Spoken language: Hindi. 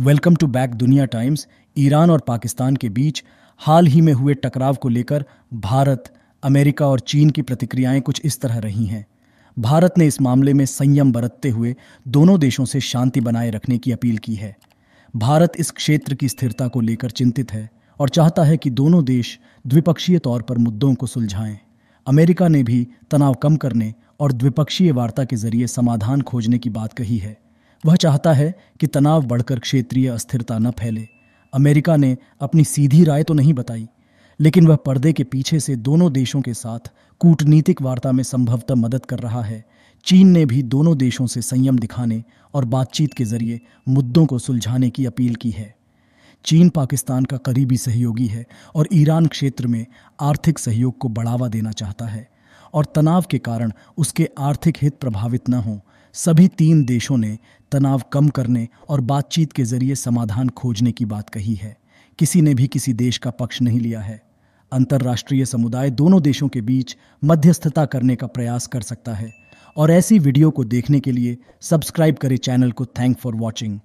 welcome to back Duniya times Iran और पाकिस्तान के बीच हाल ही में हुए टकराव को लेकर भारत अमेरिका और चीन की प्रतिक्रियाएं कुछ इस तरह रही हैं भारत ने इस मामले में संयम बरतते हुए दोनों देशों से शांति बनाए रखने की अपील की है भारत इस क्षेत्र की स्थिरता को लेकर चिंतित है और चाहता है कि दोनों देश द्विपक्षीय तौर पर मुद्दों को सुलझाएं अमेरिका ने भी तनाव कम करने और द्विपक्षीय वार्ता के जरिए समाधान खोजने की बात कही है वह चाहता है कि तनाव बढ़कर क्षेत्रीय अस्थिरता न फैले अमेरिका ने अपनी सीधी राय तो नहीं बताई लेकिन वह पर्दे के पीछे से दोनों देशों के साथ कूटनीतिक वार्ता में संभवतः मदद कर रहा है चीन ने भी दोनों देशों से संयम दिखाने और बातचीत के जरिए मुद्दों को सुलझाने की अपील की है चीन पाकिस्तान का करीबी सहयोगी है और ईरान क्षेत्र में आर्थिक सहयोग को बढ़ावा देना चाहता है और तनाव के कारण उसके आर्थिक हित प्रभावित न हों सभी तीन देशों ने तनाव कम करने और बातचीत के जरिए समाधान खोजने की बात कही है किसी ने भी किसी देश का पक्ष नहीं लिया है अंतर्राष्ट्रीय समुदाय दोनों देशों के बीच मध्यस्थता करने का प्रयास कर सकता है और ऐसी वीडियो को देखने के लिए सब्सक्राइब करें चैनल को थैंक फॉर वॉचिंग